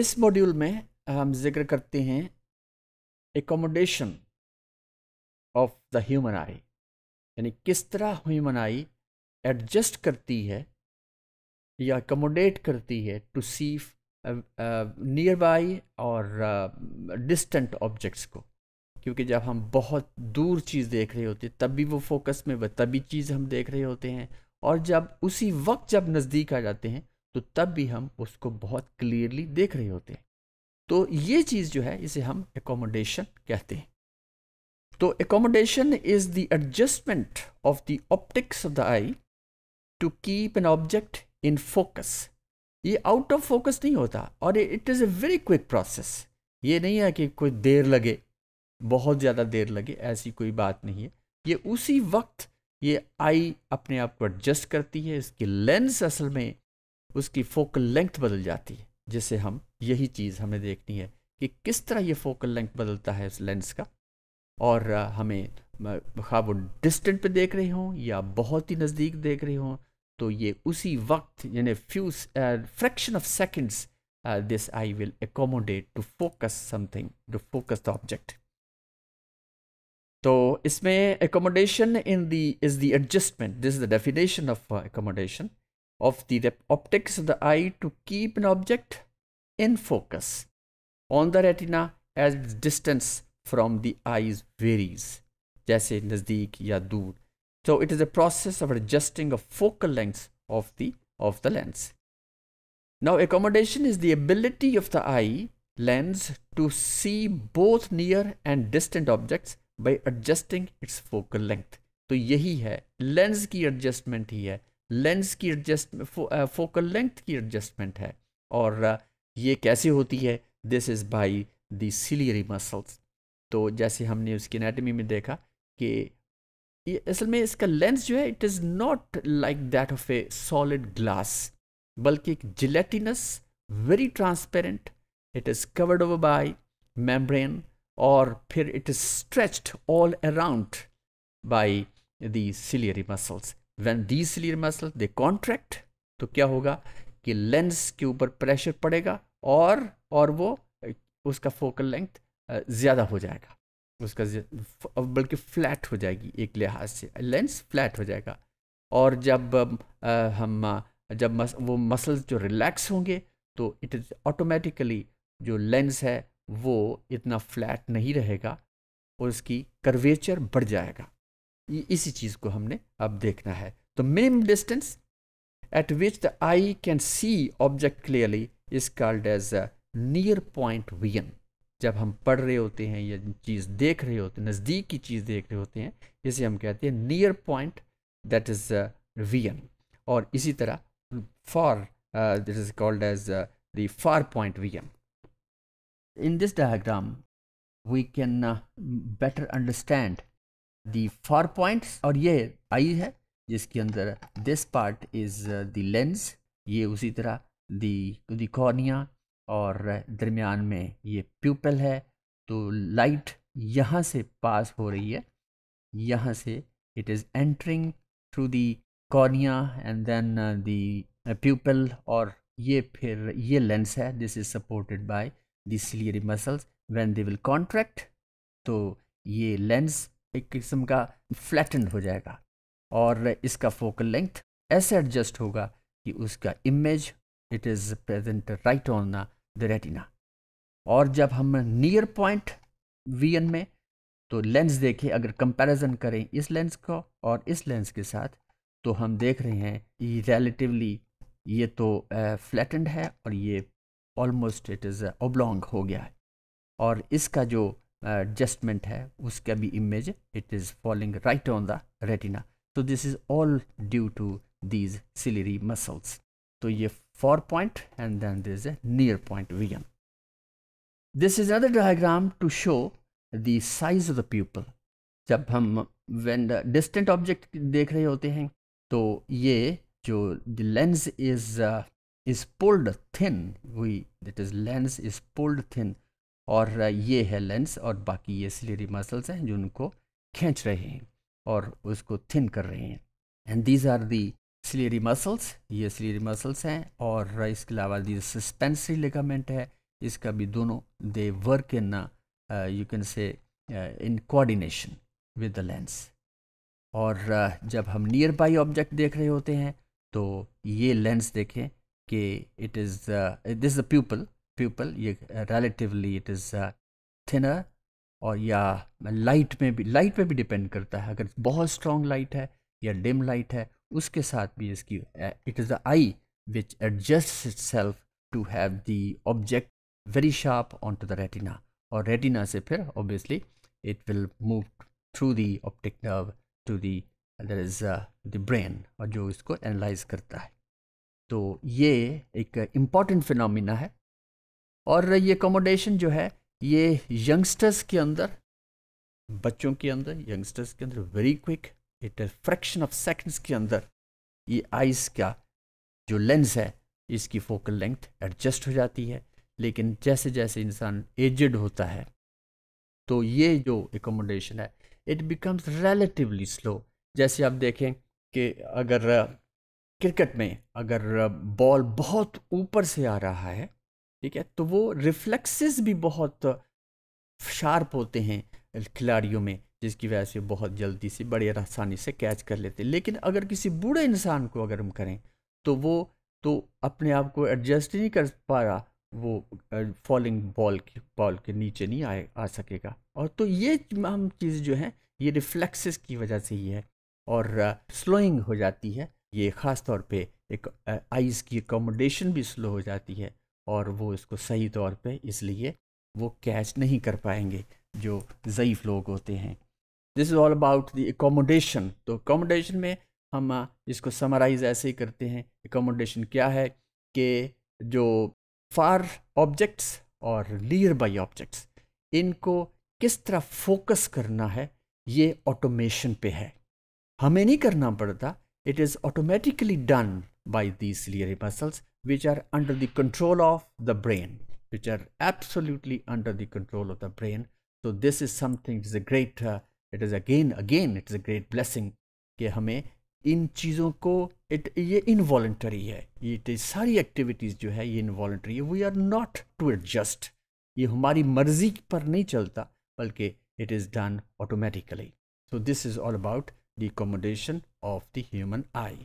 इस मॉड्यूल में हम जिक्र करते हैं accommodation of the human eye यानी किस तरह ह्यूमन आई एडजस्ट करती है या एकोमोडेट करती है टू सी नियर बाई और डिस्टेंट uh, ऑब्जेक्ट्स को क्योंकि जब हम बहुत दूर चीज़ देख रहे होते तब भी वो फोकस में तभी चीज़ हम देख रहे होते हैं और जब उसी वक्त जब नज़दीक आ जाते हैं तो तब भी हम उसको बहुत क्लियरली देख रहे होते हैं तो ये चीज़ जो है इसे हम एकोमोडेशन कहते हैं तो accommodation is the adjustment of the optics of the eye to keep an object in focus ये आउट ऑफ फोकस नहीं होता और it is a very quick process ये नहीं है कि कोई देर लगे बहुत ज़्यादा देर लगे ऐसी कोई बात नहीं है ये उसी वक्त ये आई अपने आप को एडजस्ट करती है इसकी लेंस असल में उसकी फोकल लेंथ बदल जाती है जिसे हम यही चीज़ हमें देखनी है कि किस तरह ये फोकल लेंथ बदलता है उस लेंस का और हमें खाब डिस्टेंट पे देख रहे हों या बहुत ही नज़दीक देख रहे हों तो ये उसी वक्त यानी few fraction of seconds this eye will accommodate to focus something to focus the object तो इसमें accommodation in the is the adjustment this is the definition of accommodation of the optics of the eye to keep an object in focus on the retina as distance from the eyes varies. जैसे नज़दीक या दूर. So it is a process of adjusting of focal length of the of the lens. Now accommodation is the ability of the eye lens to see both near and distant objects by adjusting its focal length. तो यही है lens की adjustment ही है lens की adjust फो, focal length की adjustment है और ये कैसे होती है this is by ciliary ciliary muscles तो जैसे हमने उसकी एनाटमी में देखा कि ये असल में इसका लेंस जो है it is not like that of a solid glass बल्कि एक gelatinous very transparent it is covered over by membrane और फिर it is stretched all around by ciliary ciliary muscles when these लीड मसल दे कॉन्ट्रैक्ट तो क्या होगा कि lens के ऊपर प्रेशर पड़ेगा और और वो उसका फोकल लेंथ ज़्यादा हो जाएगा उसका बल्कि फ्लैट हो जाएगी एक लिहाज से लेंस फ्लैट हो जाएगा और जब हम जब मस, वो मसल्स जो रिलैक्स होंगे तो इट इज़ ऑटोमेटिकली जो लेंस है वो इतना फ्लैट नहीं रहेगा और उसकी करवेचर बढ़ जाएगा इसी चीज़ को हमने अब देखना है तो minimum distance at which the eye can see object clearly is called as a near point vision जब हम पढ़ रहे होते हैं या चीज़ देख रहे होते हैं नज़दीक की चीज़ देख रहे होते हैं इसे हम कहते हैं near point that is vision और इसी तरह far this is called as the far point far in this diagram we can better understand the far point और ये आई है जिसके अंदर this part is the lens ये उसी तरह दी दी कॉर्निया और दरमियान में ये प्यूपल है तो लाइट यहाँ से पास हो रही है यहाँ से it is entering through the cornea and then the pupil और ये फिर ये लेंस है this is supported by the ciliary muscles when they will contract तो ये लेंस एक किस्म का फ्लैटन हो जाएगा और इसका फोकल लेंथ ऐसे एडजस्ट होगा कि उसका image it is present right on the retina और जब हम नियर पॉइंट वीएन में तो लेंस देखें अगर कंपैरिजन करें इस लेंस को और इस लेंस के साथ तो हम देख रहे हैं ये रिलेटिवली ये तो फ्लैटेंड है और ये ऑलमोस्ट इट इज़ ओबलोंग हो गया है और इसका जो एडजस्टमेंट है उसका भी image it is falling right on the retina तो this is all due to these ciliary muscles तो ये far point and then this a near point vision this is other diagram to show the size of the pupil जब हम when distant object देख रहे होते हैं तो ये जो the lens is is pulled thin we that is lens is pulled thin और ये है लेंस और बाकी ये सिलेरी मसल्स हैं जो उनको खींच रहे हैं और उसको थिन कर रहे हैं and these are the ciliary muscles ये सिलेरी मसल्स हैं और इसके अलावा दी सस्पेंसरी लेगामेंट है इसका भी दोनों they work in you can say in coordination with the lens और uh, जब हम नियर बाई ऑब्जेक्ट देख रहे होते हैं तो ये लेंस देखें कि it is this the pupil pupil ये रिलेटिवली इट इज़ थिनर और या लाइट में भी लाइट पे भी डिपेंड करता है अगर बहुत स्ट्रॉन्ग लाइट है या डिम लाइट है उसके साथ भी इसकी it is the eye which adjust itself to have the object very sharp on to the retina और रेटिना से फिर obviously it will move through the optic nerve to there is the brain और जो इसको analyse करता है तो ये एक इम्पॉर्टेंट फिनोमिना है और ये अकोमोडेशन जो है ये यंगस्टर्स के अंदर बच्चों के अंदर यंगस्टर्स के अंदर very quick it fraction of seconds के अंदर ये आइज़ का जो लेंस है इसकी फोकल लेंथ एडजस्ट हो जाती है लेकिन जैसे जैसे इंसान एजड होता है तो ये जो एकोमोडेशन है इट बिकम्स रेलेटिवली स्लो जैसे आप देखें कि अगर क्रिकेट में अगर बॉल बहुत ऊपर से आ रहा है ठीक है तो वो रिफ्लेक्सेस भी बहुत शार्प होते हैं खिलाड़ियों में जिसकी वजह से बहुत जल्दी से बड़े आसानी से कैच कर लेते हैं लेकिन अगर किसी बूढ़े इंसान को अगर हम करें तो वो तो अपने आप को एडजस्ट नहीं कर पा रहा वो फॉलिंग बॉल की बॉल के नीचे नहीं आए आ सकेगा और तो ये हम चीज़ जो है ये रिफ्लेक्सेस की वजह से ही है और स्लोइंग हो जाती है ये ख़ास तौर पे एक आइज़ की एकोमोडेशन भी स्लो हो जाती है और वो इसको सही तौर पे इसलिए वो कैच नहीं कर पाएंगे जो ज़यीफ़ लोग होते हैं this is all about the accommodation तो एकोमोडेशन में हम इसको समराइज ऐसे ही करते हैं एकोमोडेशन क्या है कि जो फार ऑब्जेक्ट्स और नियर बाई ऑब्जेक्ट्स इनको किस तरह फोकस करना है ये ऑटोमेशन पे है हमें नहीं करना पड़ता it is automatically done by these लियर muscles which are under the control of the brain which are absolutely under the control of the brain so this is something is a great uh, it is again again it is a great blessing ke hame in cheezon ko it involuntary hai ye sari activities jo hai ye involuntary we are not to adjust ye hamari marzi par nahi chalta balki it is done automatically so this is all about the accommodation of the human eye